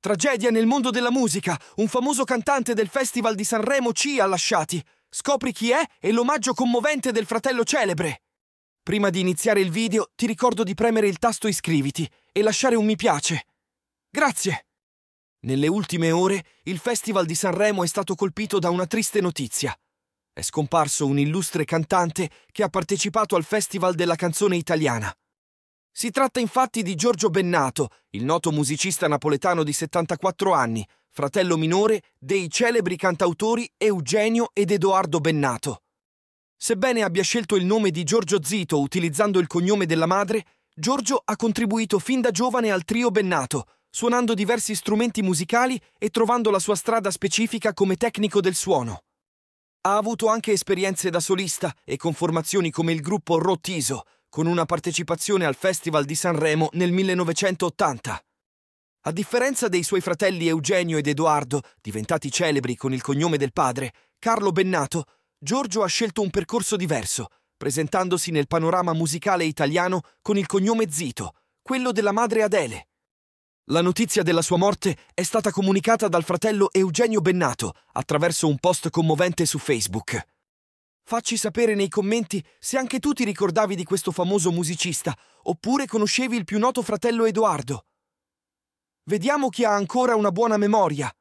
Tragedia nel mondo della musica. Un famoso cantante del Festival di Sanremo ci ha lasciati. Scopri chi è e l'omaggio commovente del fratello celebre. Prima di iniziare il video ti ricordo di premere il tasto iscriviti e lasciare un mi piace. Grazie! Nelle ultime ore il Festival di Sanremo è stato colpito da una triste notizia. È scomparso un illustre cantante che ha partecipato al Festival della canzone italiana. Si tratta infatti di Giorgio Bennato, il noto musicista napoletano di 74 anni, fratello minore dei celebri cantautori Eugenio ed Edoardo Bennato. Sebbene abbia scelto il nome di Giorgio Zito utilizzando il cognome della madre, Giorgio ha contribuito fin da giovane al trio Bennato, suonando diversi strumenti musicali e trovando la sua strada specifica come tecnico del suono. Ha avuto anche esperienze da solista e con formazioni come il gruppo Rotiso, con una partecipazione al Festival di Sanremo nel 1980. A differenza dei suoi fratelli Eugenio ed Edoardo, diventati celebri con il cognome del padre, Carlo Bennato, Giorgio ha scelto un percorso diverso, presentandosi nel panorama musicale italiano con il cognome Zito, quello della madre Adele. La notizia della sua morte è stata comunicata dal fratello Eugenio Bennato attraverso un post commovente su Facebook. Facci sapere nei commenti se anche tu ti ricordavi di questo famoso musicista, oppure conoscevi il più noto fratello Edoardo. Vediamo chi ha ancora una buona memoria.